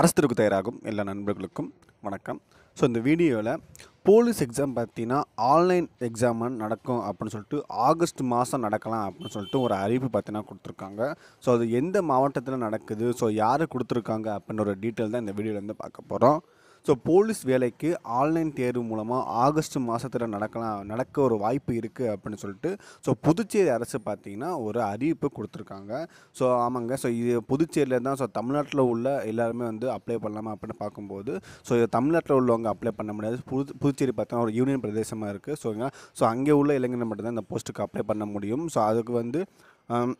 அரசத்திற்கு தயாராகும் எல்லா நண்பர்களுக்கும் வணக்கம் ஸோ இந்த வீடியோவில் போலீஸ் எக்ஸாம் பார்த்தீங்கன்னா ஆன்லைன் எக்ஸாம் நடக்கும் அப்படின்னு சொல்லிட்டு ஆகஸ்ட் மாதம் நடக்கலாம் அப்படின்னு சொல்லிட்டு ஒரு அறிவிப்பு பார்த்தீங்கன்னா கொடுத்துருக்காங்க ஸோ அது எந்த மாவட்டத்தில் நடக்குது ஸோ யார் கொடுத்துருக்காங்க அப்படின்னு ஒரு டீட்டெயில் தான் இந்த வீடியோவில் வந்து பார்க்க போகிறோம் ஸோ போலீஸ் வேலைக்கு ஆன்லைன் தேர்வு மூலமாக ஆகஸ்ட் மாதத்தில் நடக்கலாம் நடக்க ஒரு வாய்ப்பு இருக்குது அப்படின்னு சொல்லிட்டு ஸோ புதுச்சேரி அரசு பார்த்திங்கன்னா ஒரு அறிவிப்பு கொடுத்துருக்காங்க ஸோ ஆமாங்க ஸோ இது புதுச்சேரியில் தான் ஸோ தமிழ்நாட்டில் உள்ள எல்லாருமே வந்து அப்ளை பண்ணலாமா அப்படின்னு பார்க்கும்போது ஸோ இது தமிழ்நாட்டில் உள்ளவங்க அப்ளை பண்ண முடியாது புது புதுச்சேரி பார்த்தா ஒரு யூனியன் பிரதேசமாக இருக்குது ஸோ ஸோ அங்கே உள்ள இளைஞர்கள் மட்டும்தான் இந்த போஸ்ட்டுக்கு அப்ளை பண்ண முடியும் ஸோ அதுக்கு வந்து um,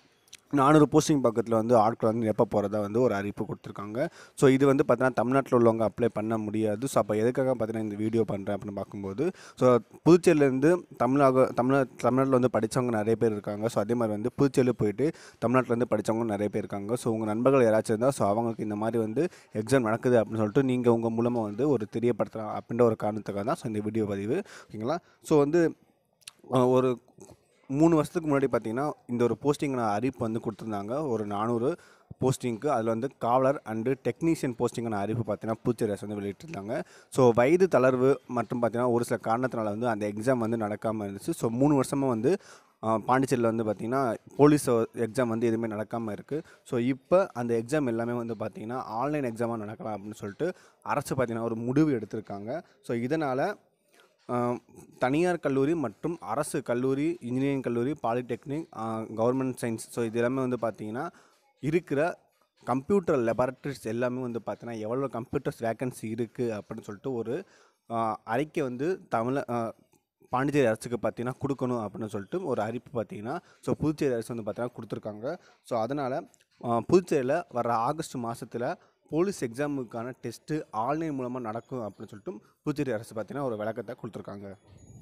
நானூறு போஸ்டிங் பக்கத்தில் வந்து ஆட்கள் வந்து நிரப்ப போகிறதா வந்து ஒரு அறிவிப்பு கொடுத்துருக்காங்க ஸோ இது வந்து பார்த்தீங்கன்னா தமிழ்நாட்டில் உள்ளவங்க அப்ளை பண்ண முடியாது ஸோ அப்போ எதுக்காக பார்த்தீங்கன்னா இந்த வீடியோ பண்ணுறேன் அப்படின்னு பார்க்கும்போது ஸோ புதுச்சேரியிலேருந்து தமிழக தமிழ் தமிழ்நாட்டில் வந்து படித்தவங்க நிறைய பேர் இருக்காங்க ஸோ அதே மாதிரி வந்து புதுச்சேரியில் போயிட்டு தமிழ்நாட்டிலேருந்து படித்தவங்க நிறைய பேர் இருக்காங்க ஸோ உங்கள் நண்பர்கள் யாராச்சும் இருந்தால் ஸோ அவங்களுக்கு இந்த மாதிரி வந்து எக்ஸாம் நடக்குது அப்படின்னு சொல்லிட்டு நீங்கள் உங்கள் மூலமாக வந்து ஒரு தெரியப்படுத்தலாம் அப்படின்ற ஒரு காரணத்துக்காக தான் ஸோ இந்த வீடியோ பதிவு ஓகேங்களா ஸோ வந்து ஒரு மூணு வருஷத்துக்கு முன்னாடி பார்த்திங்கன்னா இந்த ஒரு போஸ்டிங் அறிவிப்பு வந்து கொடுத்துருந்தாங்க ஒரு நானூறு போஸ்டிங்க்கு அதில் வந்து காவலர் அண்டு டெக்னீஷியன் போஸ்டிங்கான அறிவிப்பு பார்த்தீங்கன்னா அரசு வந்து வெளியிட்டிருந்தாங்க ஸோ வயது தளர்வு மற்றும் பார்த்திங்கன்னா ஒரு சில காரணத்தினால வந்து அந்த எக்ஸாம் வந்து நடக்காமல் இருந்துச்சு ஸோ மூணு வருஷமாக வந்து பாண்டிச்சேரியில் வந்து பார்த்திங்கன்னா போலீஸ் எக்ஸாம் வந்து எதுவுமே நடக்காமல் இருக்குது ஸோ இப்போ அந்த எக்ஸாம் எல்லாமே வந்து பார்த்திங்கன்னா ஆன்லைன் எக்ஸாமாக நடக்கலாம் அப்படின்னு சொல்லிட்டு அரசு பார்த்திங்கன்னா ஒரு முடிவு எடுத்திருக்காங்க ஸோ இதனால் தனியார் கல்லூரி மற்றும் அரசு கல்லூரி இன்ஜினியரிங் கல்லூரி பாலிடெக்னிக் கவர்மெண்ட் சயின்ஸ் ஸோ இது எல்லாமே வந்து பார்த்திங்கன்னா இருக்கிற கம்ப்யூட்டர் லெபார்ட்ரிஸ் எல்லாமே வந்து பார்த்தீங்கன்னா எவ்வளோ கம்ப்யூட்டர்ஸ் வேக்கன்சி இருக்குது அப்படின்னு சொல்லிட்டு ஒரு அறிக்கை வந்து தமிழ பாண்டிச்சேரி அரசுக்கு பார்த்திங்கன்னா கொடுக்கணும் அப்படின்னு சொல்லிட்டு ஒரு அறிப்பு பார்த்தீங்கன்னா ஸோ புதுச்சேரி அரசு வந்து பார்த்திங்கன்னா கொடுத்துருக்காங்க ஸோ அதனால் புதுச்சேரியில் வர ஆகஸ்ட் மாதத்தில் போலீஸ் எக்ஸாமுக்கான டெஸ்ட்டு ஆன்லைன் மூலமாக நடக்கும் அப்படின்னு சொல்லிட்டு புதுச்சேரி அரசு பார்த்திங்கன்னா ஒரு விளக்கத்தை கொடுத்துருக்காங்க